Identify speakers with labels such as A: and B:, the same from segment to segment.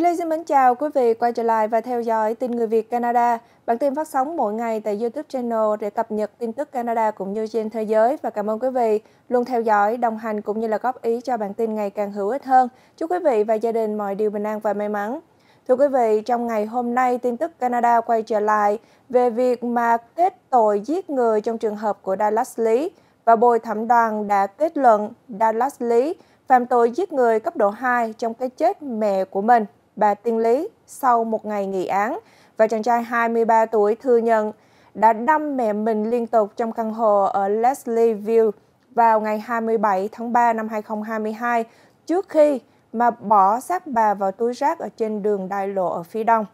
A: Duy Lê xin mến chào quý vị quay trở lại và theo dõi tin người Việt Canada. Bản tin phát sóng mỗi ngày tại YouTube channel để cập nhật tin tức Canada cũng như trên thế giới và cảm ơn quý vị luôn theo dõi, đồng hành cũng như là góp ý cho bản tin ngày càng hữu ích hơn. Chúc quý vị và gia đình mọi điều bình an và may mắn. Thưa quý vị, trong ngày hôm nay, tin tức Canada quay trở lại về việc mà kết tội giết người trong trường hợp của Dallas Lý và bồi thẩm đoàn đã kết luận Dallas Lý phạm tội giết người cấp độ 2 trong cái chết mẹ của mình bà Tiên Lý sau một ngày nghị án và chàng trai 23 tuổi thừa nhận đã đâm mẹ mình liên tục trong căn hộ ở Leslieville vào ngày 27 tháng 3 năm 2022 trước khi mà bỏ xác bà vào túi rác ở trên đường đại lộ ở phía đông.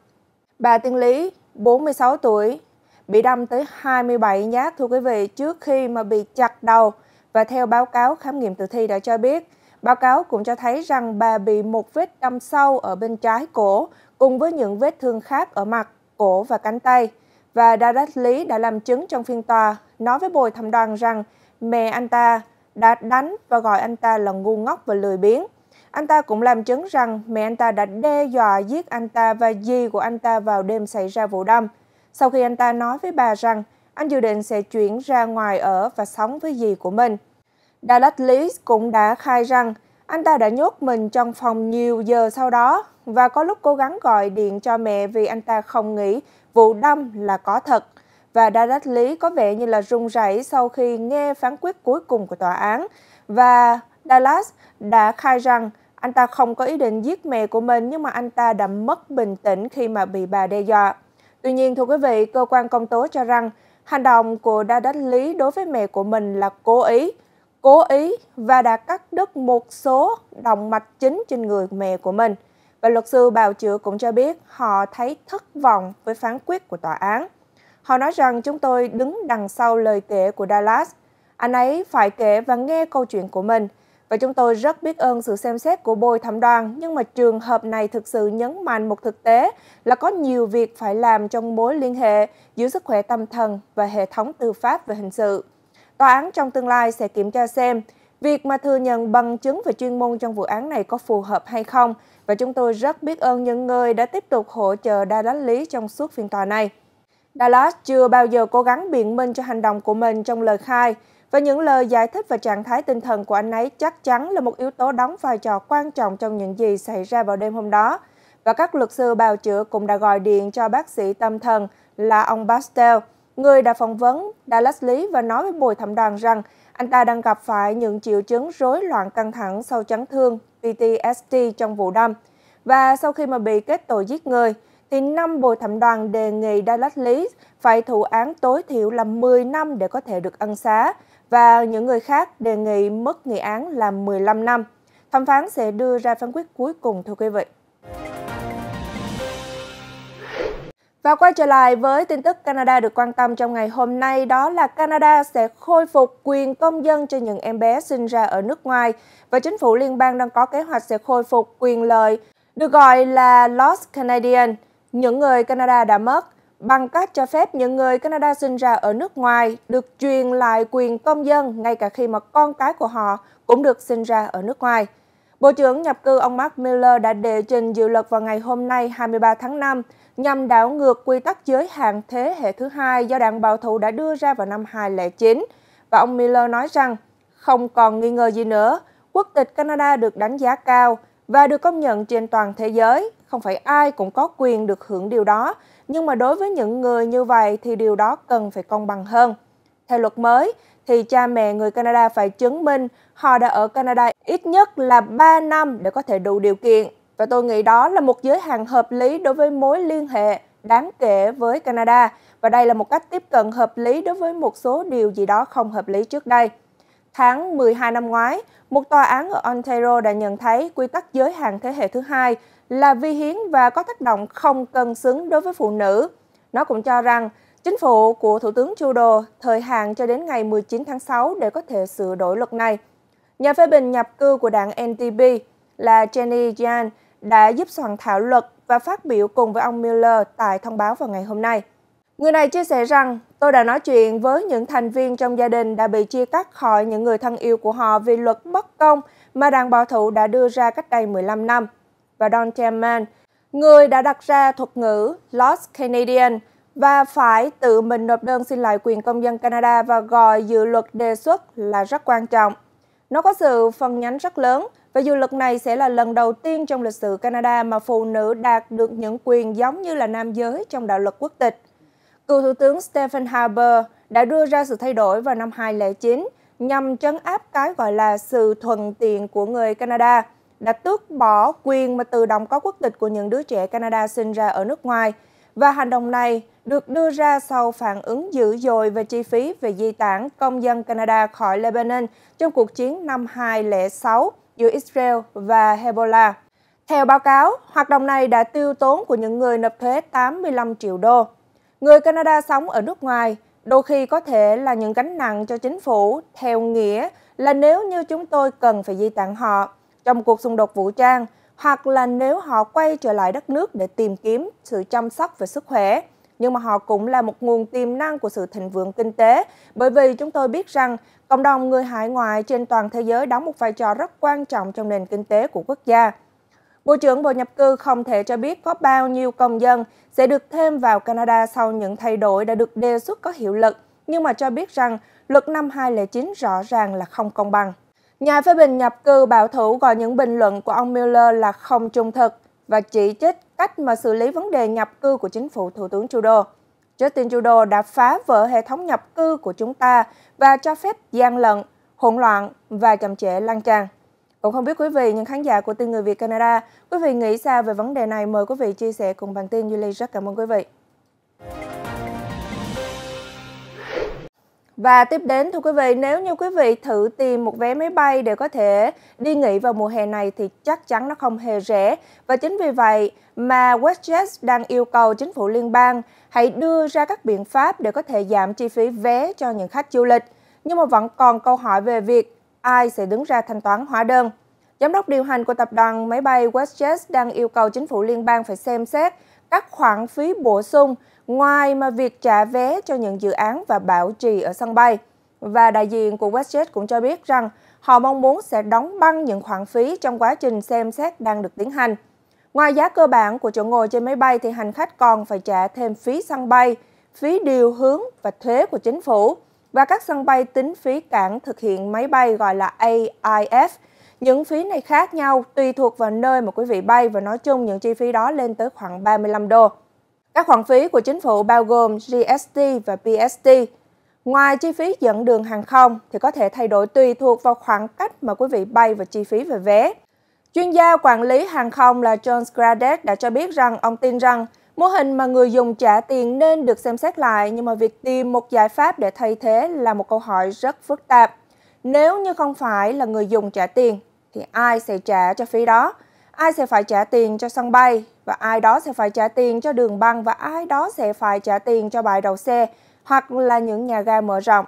A: Bà Tiên Lý, 46 tuổi, bị đâm tới 27 nhát thưa quý vị trước khi mà bị chặt đầu và theo báo cáo khám nghiệm tử thi đã cho biết Báo cáo cũng cho thấy rằng bà bị một vết đâm sâu ở bên trái cổ, cùng với những vết thương khác ở mặt, cổ và cánh tay. Và Darat Lý đã làm chứng trong phiên tòa, nói với bồi thẩm đoàn rằng mẹ anh ta đã đánh và gọi anh ta là ngu ngốc và lười biếng. Anh ta cũng làm chứng rằng mẹ anh ta đã đe dọa giết anh ta và dì của anh ta vào đêm xảy ra vụ đâm. Sau khi anh ta nói với bà rằng anh dự định sẽ chuyển ra ngoài ở và sống với dì của mình, Dallas Lee cũng đã khai rằng anh ta đã nhốt mình trong phòng nhiều giờ sau đó và có lúc cố gắng gọi điện cho mẹ vì anh ta không nghĩ vụ đâm là có thật. Và Dallas Lee có vẻ như là run rẩy sau khi nghe phán quyết cuối cùng của tòa án. Và Dallas đã khai rằng anh ta không có ý định giết mẹ của mình nhưng mà anh ta đã mất bình tĩnh khi mà bị bà đe dọa. Tuy nhiên, thưa quý vị, cơ quan công tố cho rằng hành động của Dallas Lý đối với mẹ của mình là cố ý cố ý và đã cắt đứt một số động mạch chính trên người mẹ của mình. Và luật sư bào chữa cũng cho biết họ thấy thất vọng với phán quyết của tòa án. Họ nói rằng chúng tôi đứng đằng sau lời kể của Dallas. Anh ấy phải kể và nghe câu chuyện của mình. Và chúng tôi rất biết ơn sự xem xét của bồi thẩm đoàn, nhưng mà trường hợp này thực sự nhấn mạnh một thực tế là có nhiều việc phải làm trong mối liên hệ giữa sức khỏe tâm thần và hệ thống tư pháp và hình sự. Tòa án trong tương lai sẽ kiểm tra xem việc mà thừa nhận bằng chứng về chuyên môn trong vụ án này có phù hợp hay không và chúng tôi rất biết ơn những người đã tiếp tục hỗ trợ đa đánh lý trong suốt phiên tòa này. Dallas chưa bao giờ cố gắng biện minh cho hành động của mình trong lời khai và những lời giải thích và trạng thái tinh thần của anh ấy chắc chắn là một yếu tố đóng vai trò quan trọng trong những gì xảy ra vào đêm hôm đó. Và các luật sư bào chữa cũng đã gọi điện cho bác sĩ tâm thần là ông Bastel người đã phỏng vấn Dallas Lý và nói với bồi thẩm đoàn rằng anh ta đang gặp phải những triệu chứng rối loạn căng thẳng sau chấn thương PTSD trong vụ đâm. Và sau khi mà bị kết tội giết người, thì năm bồi thẩm đoàn đề nghị Dallas Lý phải thụ án tối thiểu là 10 năm để có thể được ân xá và những người khác đề nghị mất nghị án là 15 năm. Thẩm phán sẽ đưa ra phán quyết cuối cùng thưa quý vị. Và quay trở lại với tin tức Canada được quan tâm trong ngày hôm nay đó là Canada sẽ khôi phục quyền công dân cho những em bé sinh ra ở nước ngoài và chính phủ liên bang đang có kế hoạch sẽ khôi phục quyền lợi được gọi là Lost Canadian, những người Canada đã mất bằng cách cho phép những người Canada sinh ra ở nước ngoài được truyền lại quyền công dân ngay cả khi mà con cái của họ cũng được sinh ra ở nước ngoài. Bộ trưởng nhập cư ông Mark Miller đã đệ trình dự luật vào ngày hôm nay 23 tháng 5 nhằm đảo ngược quy tắc giới hạn thế hệ thứ hai do đảng bảo thủ đã đưa ra vào năm 2009. Và ông Miller nói rằng không còn nghi ngờ gì nữa, quốc tịch Canada được đánh giá cao và được công nhận trên toàn thế giới. Không phải ai cũng có quyền được hưởng điều đó, nhưng mà đối với những người như vậy thì điều đó cần phải công bằng hơn. Theo luật mới, thì cha mẹ người Canada phải chứng minh họ đã ở Canada ít nhất là 3 năm để có thể đủ điều kiện. Và tôi nghĩ đó là một giới hạn hợp lý đối với mối liên hệ đáng kể với Canada và đây là một cách tiếp cận hợp lý đối với một số điều gì đó không hợp lý trước đây. Tháng 12 năm ngoái, một tòa án ở Ontario đã nhận thấy quy tắc giới hạn thế hệ thứ hai là vi hiến và có tác động không cân xứng đối với phụ nữ. Nó cũng cho rằng chính phủ của Thủ tướng Trudeau thời hạn cho đến ngày 19 tháng 6 để có thể sửa đổi luật này. Nhà phê bình nhập cư của đảng ntb là Jenny Yan đã giúp soạn thảo luật và phát biểu cùng với ông Miller tại thông báo vào ngày hôm nay. Người này chia sẻ rằng, tôi đã nói chuyện với những thành viên trong gia đình đã bị chia cắt khỏi những người thân yêu của họ vì luật bất công mà đảng bảo thủ đã đưa ra cách đây 15 năm. Và Don Chapman, người đã đặt ra thuật ngữ Lost Canadian và phải tự mình nộp đơn xin lại quyền công dân Canada và gọi dự luật đề xuất là rất quan trọng. Nó có sự phân nhánh rất lớn và dù luật này sẽ là lần đầu tiên trong lịch sử Canada mà phụ nữ đạt được những quyền giống như là nam giới trong đạo luật quốc tịch. Cựu Thủ tướng Stephen Harper đã đưa ra sự thay đổi vào năm 2009 nhằm trấn áp cái gọi là sự thuận tiện của người Canada, đã tước bỏ quyền mà tự động có quốc tịch của những đứa trẻ Canada sinh ra ở nước ngoài. Và hành động này được đưa ra sau phản ứng dữ dội về chi phí về di tản công dân Canada khỏi Lebanon trong cuộc chiến năm 2006 giữa Israel và Hezbollah. Theo báo cáo, hoạt động này đã tiêu tốn của những người nộp thuế 85 triệu đô. Người Canada sống ở nước ngoài đôi khi có thể là những gánh nặng cho chính phủ theo nghĩa là nếu như chúng tôi cần phải di tản họ trong cuộc xung đột vũ trang hoặc là nếu họ quay trở lại đất nước để tìm kiếm sự chăm sóc về sức khỏe nhưng mà họ cũng là một nguồn tiềm năng của sự thịnh vượng kinh tế. Bởi vì chúng tôi biết rằng cộng đồng người hải ngoại trên toàn thế giới đóng một vai trò rất quan trọng trong nền kinh tế của quốc gia. Bộ trưởng Bộ Nhập cư không thể cho biết có bao nhiêu công dân sẽ được thêm vào Canada sau những thay đổi đã được đề xuất có hiệu lực, nhưng mà cho biết rằng luật năm 2009 rõ ràng là không công bằng. Nhà phê bình nhập cư bảo thủ gọi những bình luận của ông Miller là không trung thực và chỉ trích cách mà xử lý vấn đề nhập cư của chính phủ Thủ tướng Trudeau. Justin Trudeau đã phá vỡ hệ thống nhập cư của chúng ta và cho phép gian lận, hỗn loạn và chậm trễ lan tràn. Cũng không biết quý vị, những khán giả của Tin Người Việt Canada, quý vị nghĩ sao về vấn đề này? Mời quý vị chia sẻ cùng bản tin Julie. Rất cảm ơn quý vị. Và tiếp đến thưa quý vị, nếu như quý vị thử tìm một vé máy bay để có thể đi nghỉ vào mùa hè này thì chắc chắn nó không hề rẻ. Và chính vì vậy mà WestJet đang yêu cầu chính phủ liên bang hãy đưa ra các biện pháp để có thể giảm chi phí vé cho những khách du lịch. Nhưng mà vẫn còn câu hỏi về việc ai sẽ đứng ra thanh toán hóa đơn. Giám đốc điều hành của tập đoàn máy bay WestJet đang yêu cầu chính phủ liên bang phải xem xét các khoản phí bổ sung ngoài mà việc trả vé cho những dự án và bảo trì ở sân bay. Và đại diện của WestJet cũng cho biết rằng họ mong muốn sẽ đóng băng những khoản phí trong quá trình xem xét đang được tiến hành. Ngoài giá cơ bản của chỗ ngồi trên máy bay thì hành khách còn phải trả thêm phí sân bay, phí điều hướng và thuế của chính phủ và các sân bay tính phí cảng thực hiện máy bay gọi là AIF. Những phí này khác nhau tùy thuộc vào nơi mà quý vị bay và nói chung những chi phí đó lên tới khoảng 35 đô. Các khoản phí của chính phủ bao gồm GST và PST. Ngoài chi phí dẫn đường hàng không thì có thể thay đổi tùy thuộc vào khoảng cách mà quý vị bay và chi phí về vé. Chuyên gia quản lý hàng không là John Scradet đã cho biết rằng ông tin rằng mô hình mà người dùng trả tiền nên được xem xét lại nhưng mà việc tìm một giải pháp để thay thế là một câu hỏi rất phức tạp. Nếu như không phải là người dùng trả tiền thì ai sẽ trả cho phí đó? Ai sẽ phải trả tiền cho sân bay, và ai đó sẽ phải trả tiền cho đường băng và ai đó sẽ phải trả tiền cho bãi đậu xe hoặc là những nhà ga mở rộng.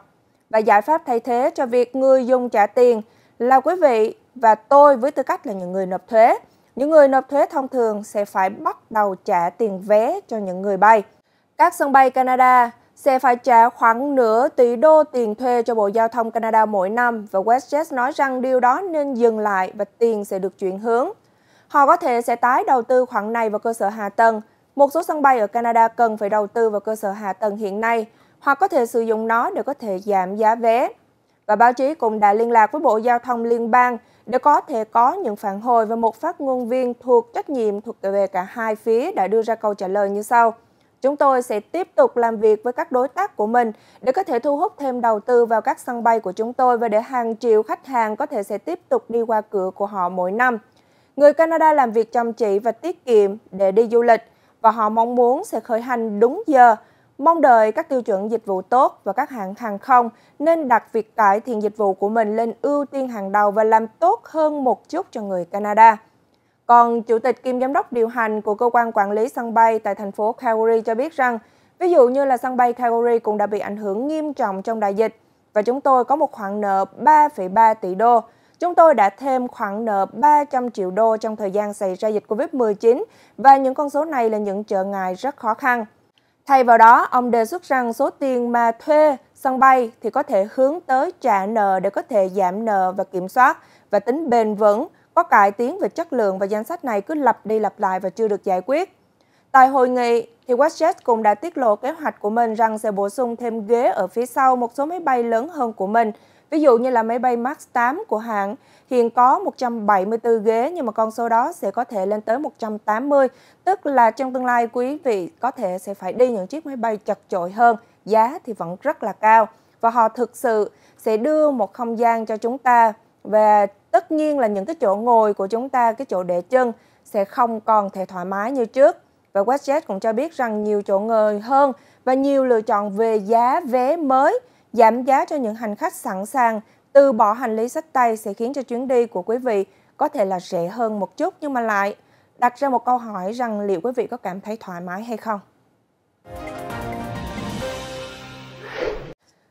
A: Và giải pháp thay thế cho việc người dùng trả tiền là quý vị và tôi với tư cách là những người nộp thuế. Những người nộp thuế thông thường sẽ phải bắt đầu trả tiền vé cho những người bay. Các sân bay Canada sẽ phải trả khoảng nửa tỷ đô tiền thuê cho Bộ Giao thông Canada mỗi năm và WestJet nói rằng điều đó nên dừng lại và tiền sẽ được chuyển hướng Họ có thể sẽ tái đầu tư khoản này vào cơ sở hạ tầng. Một số sân bay ở Canada cần phải đầu tư vào cơ sở hạ tầng hiện nay, hoặc có thể sử dụng nó để có thể giảm giá vé. Và báo chí cũng đã liên lạc với Bộ Giao thông Liên bang để có thể có những phản hồi và một phát ngôn viên thuộc trách nhiệm thuộc về cả hai phía đã đưa ra câu trả lời như sau. Chúng tôi sẽ tiếp tục làm việc với các đối tác của mình để có thể thu hút thêm đầu tư vào các sân bay của chúng tôi và để hàng triệu khách hàng có thể sẽ tiếp tục đi qua cửa của họ mỗi năm. Người Canada làm việc chăm chỉ và tiết kiệm để đi du lịch và họ mong muốn sẽ khởi hành đúng giờ, mong đợi các tiêu chuẩn dịch vụ tốt và các hãng hàng không nên đặt việc cải thiện dịch vụ của mình lên ưu tiên hàng đầu và làm tốt hơn một chút cho người Canada. Còn Chủ tịch kiêm Giám đốc điều hành của Cơ quan Quản lý sân bay tại thành phố Calgary cho biết rằng, ví dụ như là sân bay Calgary cũng đã bị ảnh hưởng nghiêm trọng trong đại dịch và chúng tôi có một khoản nợ 3,3 tỷ đô Chúng tôi đã thêm khoản nợ 300 triệu đô trong thời gian xảy ra dịch Covid-19 và những con số này là những trở ngại rất khó khăn. Thay vào đó, ông đề xuất rằng số tiền mà thuê sân bay thì có thể hướng tới trả nợ để có thể giảm nợ và kiểm soát và tính bền vững, có cải tiến về chất lượng và danh sách này cứ lặp đi lặp lại và chưa được giải quyết. Tại hội nghị, thì WestJet cũng đã tiết lộ kế hoạch của mình rằng sẽ bổ sung thêm ghế ở phía sau một số máy bay lớn hơn của mình Ví dụ như là máy bay Max 8 của hãng hiện có 174 ghế nhưng mà con số đó sẽ có thể lên tới 180, tức là trong tương lai quý vị có thể sẽ phải đi những chiếc máy bay chật chội hơn, giá thì vẫn rất là cao và họ thực sự sẽ đưa một không gian cho chúng ta và tất nhiên là những cái chỗ ngồi của chúng ta, cái chỗ để chân sẽ không còn thể thoải mái như trước. Và WestJet cũng cho biết rằng nhiều chỗ ngồi hơn và nhiều lựa chọn về giá vé mới giảm giá cho những hành khách sẵn sàng từ bỏ hành lý sách tay sẽ khiến cho chuyến đi của quý vị có thể là rẻ hơn một chút nhưng mà lại đặt ra một câu hỏi rằng liệu quý vị có cảm thấy thoải mái hay không.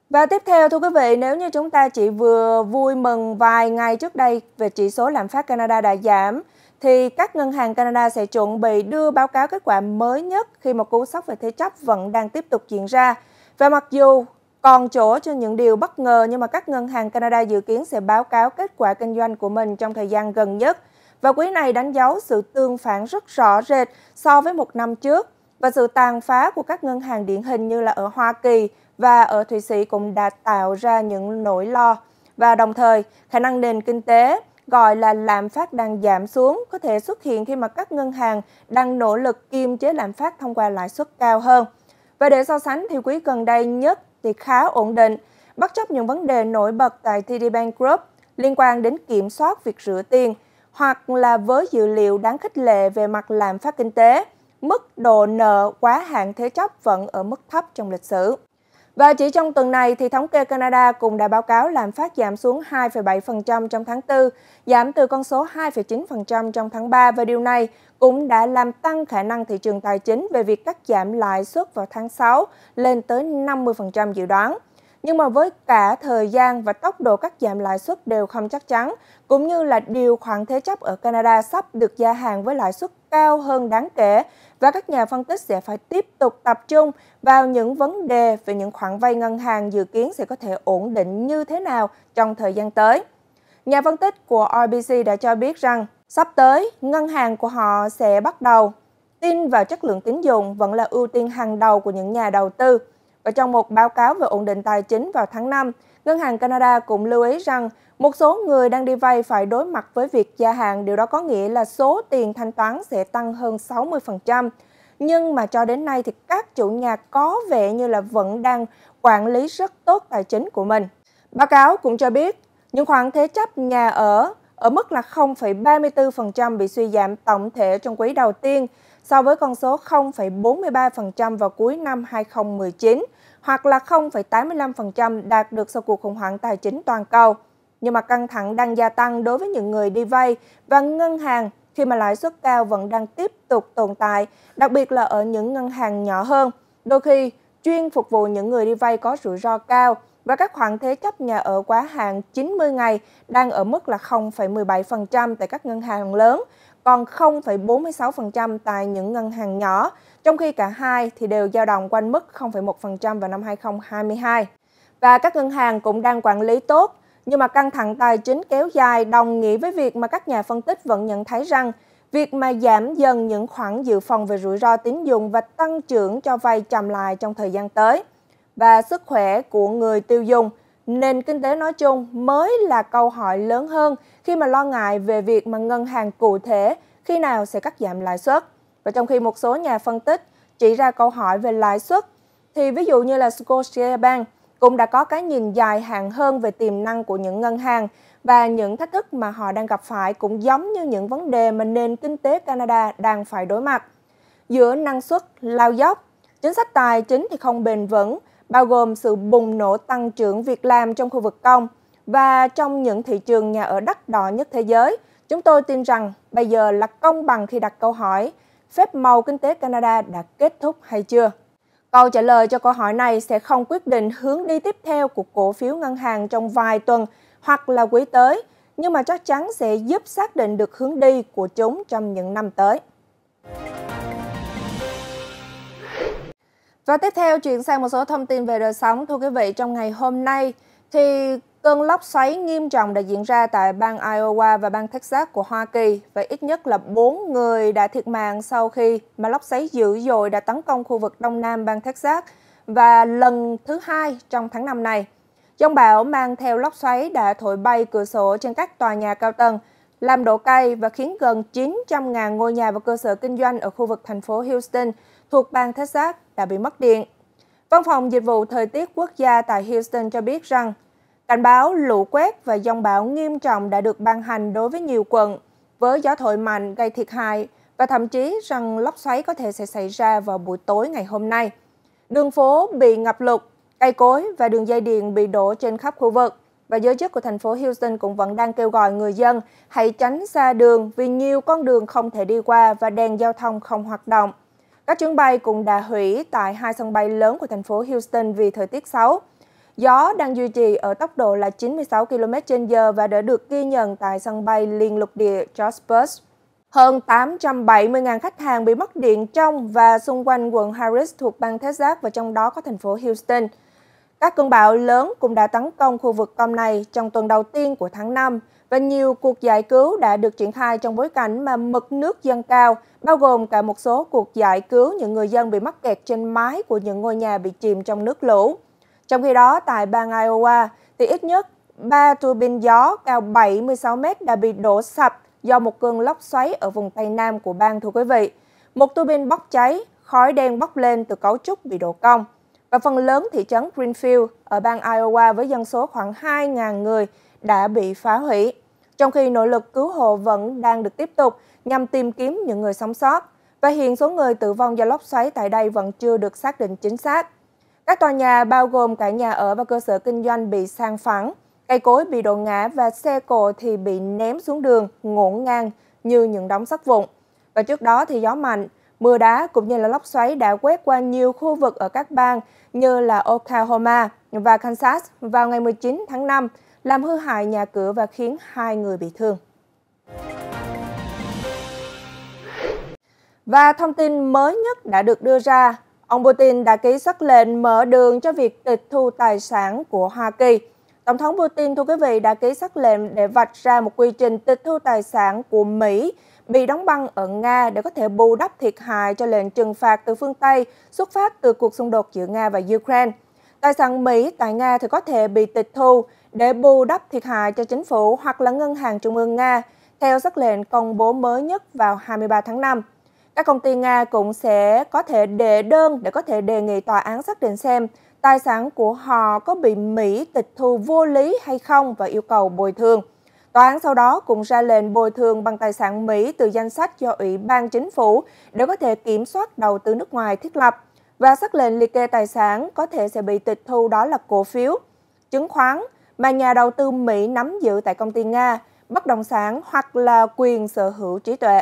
A: Và tiếp theo thưa quý vị, nếu như chúng ta chỉ vừa vui mừng vài ngày trước đây về chỉ số lạm phát Canada đã giảm, thì các ngân hàng Canada sẽ chuẩn bị đưa báo cáo kết quả mới nhất khi mà cú sốc về thế chấp vẫn đang tiếp tục diễn ra. Và mặc dù còn chỗ cho những điều bất ngờ nhưng mà các ngân hàng Canada dự kiến sẽ báo cáo kết quả kinh doanh của mình trong thời gian gần nhất. Và quý này đánh dấu sự tương phản rất rõ rệt so với một năm trước và sự tàn phá của các ngân hàng điển hình như là ở Hoa Kỳ và ở Thụy Sĩ cũng đã tạo ra những nỗi lo. Và đồng thời, khả năng nền kinh tế gọi là lạm phát đang giảm xuống có thể xuất hiện khi mà các ngân hàng đang nỗ lực kiềm chế lạm phát thông qua lãi suất cao hơn. Và để so sánh thì quý gần đây nhất thì khá ổn định, bất chấp những vấn đề nổi bật tại TD Bank Group liên quan đến kiểm soát việc rửa tiền hoặc là với dữ liệu đáng khích lệ về mặt lạm phát kinh tế, mức độ nợ quá hạn thế chấp vẫn ở mức thấp trong lịch sử. Và chỉ trong tuần này thì thống kê Canada cũng đã báo cáo lạm phát giảm xuống 2,7% trong tháng 4, giảm từ con số 2,9% trong tháng 3 và điều này cũng đã làm tăng khả năng thị trường tài chính về việc cắt giảm lãi suất vào tháng 6 lên tới 50% dự đoán. Nhưng mà với cả thời gian và tốc độ cắt giảm lãi suất đều không chắc chắn, cũng như là điều khoản thế chấp ở Canada sắp được gia hạn với lãi suất cao hơn đáng kể và các nhà phân tích sẽ phải tiếp tục tập trung vào những vấn đề về những khoản vay ngân hàng dự kiến sẽ có thể ổn định như thế nào trong thời gian tới. Nhà phân tích của RBC đã cho biết rằng sắp tới ngân hàng của họ sẽ bắt đầu tin vào chất lượng tín dụng vẫn là ưu tiên hàng đầu của những nhà đầu tư. Và trong một báo cáo về ổn định tài chính vào tháng 5, Ngân hàng Canada cũng lưu ý rằng một số người đang đi vay phải đối mặt với việc gia hạn, điều đó có nghĩa là số tiền thanh toán sẽ tăng hơn 60%. Nhưng mà cho đến nay thì các chủ nhà có vẻ như là vẫn đang quản lý rất tốt tài chính của mình. Báo cáo cũng cho biết, những khoản thế chấp nhà ở ở mức là 0,34% bị suy giảm tổng thể trong quý đầu tiên so với con số 0,43% vào cuối năm 2019 hoặc là 0,85% đạt được sau cuộc khủng hoảng tài chính toàn cầu. Nhưng mà căng thẳng đang gia tăng đối với những người đi vay và ngân hàng khi mà lãi suất cao vẫn đang tiếp tục tồn tại, đặc biệt là ở những ngân hàng nhỏ hơn, đôi khi chuyên phục vụ những người đi vay có rủi ro cao và các khoản thế chấp nhà ở quá hạn 90 ngày đang ở mức là 0,17% tại các ngân hàng lớn còn 0,46% tại những ngân hàng nhỏ, trong khi cả hai thì đều dao động quanh mức 0,1% vào năm 2022. Và các ngân hàng cũng đang quản lý tốt, nhưng mà căng thẳng tài chính kéo dài đồng nghĩa với việc mà các nhà phân tích vẫn nhận thấy rằng việc mà giảm dần những khoản dự phòng về rủi ro tín dụng và tăng trưởng cho vay chậm lại trong thời gian tới. Và sức khỏe của người tiêu dùng – nền kinh tế nói chung mới là câu hỏi lớn hơn khi mà lo ngại về việc mà ngân hàng cụ thể khi nào sẽ cắt giảm lãi suất. Và trong khi một số nhà phân tích chỉ ra câu hỏi về lãi suất, thì ví dụ như là Scotiabank cũng đã có cái nhìn dài hạn hơn về tiềm năng của những ngân hàng và những thách thức mà họ đang gặp phải cũng giống như những vấn đề mà nền kinh tế Canada đang phải đối mặt. Giữa năng suất lao dốc, chính sách tài chính thì không bền vững bao gồm sự bùng nổ tăng trưởng việc làm trong khu vực công và trong những thị trường nhà ở đắt đỏ nhất thế giới. Chúng tôi tin rằng bây giờ là công bằng khi đặt câu hỏi phép màu kinh tế Canada đã kết thúc hay chưa? Câu trả lời cho câu hỏi này sẽ không quyết định hướng đi tiếp theo của cổ phiếu ngân hàng trong vài tuần hoặc là quý tới, nhưng mà chắc chắn sẽ giúp xác định được hướng đi của chúng trong những năm tới. Và tiếp theo chuyển sang một số thông tin về đời sống. Thưa quý vị, trong ngày hôm nay thì cơn lốc xoáy nghiêm trọng đã diễn ra tại bang Iowa và bang Texas của Hoa Kỳ và ít nhất là 4 người đã thiệt mạng sau khi mà lốc xoáy dữ dội đã tấn công khu vực đông nam bang Texas và lần thứ hai trong tháng năm này. Dông bão mang theo lốc xoáy đã thổi bay cửa sổ trên các tòa nhà cao tầng, làm đổ cây và khiến gần 900.000 ngôi nhà và cơ sở kinh doanh ở khu vực thành phố Houston thuộc bang Texas đã bị mất điện. Văn phòng Dịch vụ Thời tiết Quốc gia tại Houston cho biết rằng cảnh báo lũ quét và dông bão nghiêm trọng đã được ban hành đối với nhiều quận, với gió thổi mạnh gây thiệt hại và thậm chí rằng lốc xoáy có thể sẽ xảy ra vào buổi tối ngày hôm nay. Đường phố bị ngập lụt, cây cối và đường dây điện bị đổ trên khắp khu vực và giới chức của thành phố Houston cũng vẫn đang kêu gọi người dân hãy tránh xa đường vì nhiều con đường không thể đi qua và đèn giao thông không hoạt động. Các chuyến bay cũng đã hủy tại hai sân bay lớn của thành phố Houston vì thời tiết xấu. Gió đang duy trì ở tốc độ là 96 km h và đã được ghi nhận tại sân bay liên lục địa George Bush. Hơn 870.000 khách hàng bị mất điện trong và xung quanh quận Harris thuộc bang Texas và trong đó có thành phố Houston. Các cơn bão lớn cũng đã tấn công khu vực công này trong tuần đầu tiên của tháng 5 và nhiều cuộc giải cứu đã được triển khai trong bối cảnh mà mực nước dâng cao, bao gồm cả một số cuộc giải cứu những người dân bị mắc kẹt trên mái của những ngôi nhà bị chìm trong nước lũ. Trong khi đó, tại bang Iowa, thì ít nhất ba tua bin gió cao 76 mét đã bị đổ sập do một cơn lốc xoáy ở vùng Tây Nam của bang thưa quý vị. Một tua bin bốc cháy, khói đen bốc lên từ cấu trúc bị đổ cong. Và phần lớn thị trấn Greenfield ở bang Iowa với dân số khoảng 2.000 người đã bị phá hủy, trong khi nỗ lực cứu hộ vẫn đang được tiếp tục nhằm tìm kiếm những người sống sót, và hiện số người tử vong do lốc xoáy tại đây vẫn chưa được xác định chính xác. Các tòa nhà bao gồm cả nhà ở và cơ sở kinh doanh bị sang phẳng, cây cối bị đổ ngã và xe cộ thì bị ném xuống đường ngổn ngang như những đống sắt vụn. Và trước đó thì gió mạnh, mưa đá cũng như là lốc xoáy đã quét qua nhiều khu vực ở các bang như là Oklahoma và Kansas vào ngày 19 tháng 5 làm hư hại nhà cửa và khiến hai người bị thương. Và thông tin mới nhất đã được đưa ra, ông Putin đã ký sắc lệnh mở đường cho việc tịch thu tài sản của Hoa Kỳ. Tổng thống Putin, thưa quý vị, đã ký sắc lệnh để vạch ra một quy trình tịch thu tài sản của Mỹ bị đóng băng ở Nga để có thể bù đắp thiệt hại cho lệnh trừng phạt từ phương Tây xuất phát từ cuộc xung đột giữa Nga và Ukraine. Tài sản Mỹ tại Nga thì có thể bị tịch thu để bù đắp thiệt hại cho chính phủ hoặc là ngân hàng trung ương Nga, theo sắc lệnh công bố mới nhất vào 23 tháng 5. Các công ty Nga cũng sẽ có thể đệ đơn để có thể đề nghị tòa án xác định xem tài sản của họ có bị Mỹ tịch thu vô lý hay không và yêu cầu bồi thường. Tòa án sau đó cũng ra lệnh bồi thường bằng tài sản Mỹ từ danh sách do Ủy ban Chính phủ để có thể kiểm soát đầu tư nước ngoài thiết lập và xác lệnh liệt kê tài sản có thể sẽ bị tịch thu đó là cổ phiếu, chứng khoán mà nhà đầu tư Mỹ nắm giữ tại công ty Nga, bất động sản hoặc là quyền sở hữu trí tuệ.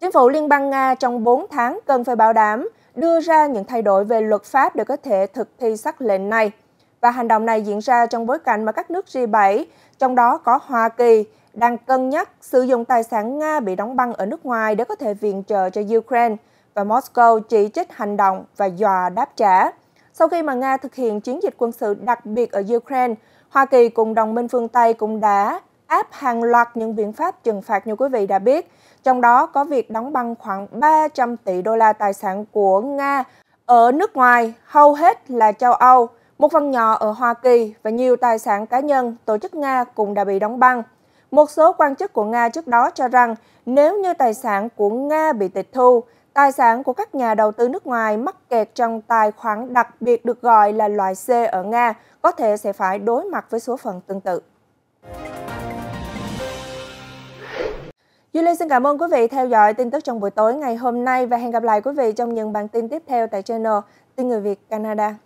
A: Chính phủ Liên bang Nga trong 4 tháng cần phải bảo đảm đưa ra những thay đổi về luật pháp để có thể thực thi xác lệnh này. Và hành động này diễn ra trong bối cảnh mà các nước G7, trong đó có Hoa Kỳ, đang cân nhắc sử dụng tài sản Nga bị đóng băng ở nước ngoài để có thể viện trợ cho Ukraine – và Moscow chỉ trích hành động và dọa đáp trả. Sau khi mà Nga thực hiện chiến dịch quân sự đặc biệt ở Ukraine, Hoa Kỳ cùng đồng minh phương Tây cũng đã áp hàng loạt những biện pháp trừng phạt như quý vị đã biết, trong đó có việc đóng băng khoảng 300 tỷ đô la tài sản của Nga ở nước ngoài, hầu hết là châu Âu, một phần nhỏ ở Hoa Kỳ và nhiều tài sản cá nhân, tổ chức Nga cũng đã bị đóng băng. Một số quan chức của Nga trước đó cho rằng nếu như tài sản của Nga bị tịch thu, Tài sản của các nhà đầu tư nước ngoài mắc kẹt trong tài khoản đặc biệt được gọi là loại C ở Nga có thể sẽ phải đối mặt với số phận tương tự. Duy Linh xin cảm ơn quý vị theo dõi tin tức trong buổi tối ngày hôm nay và hẹn gặp lại quý vị trong những bản tin tiếp theo tại channel Tin Người Việt Canada.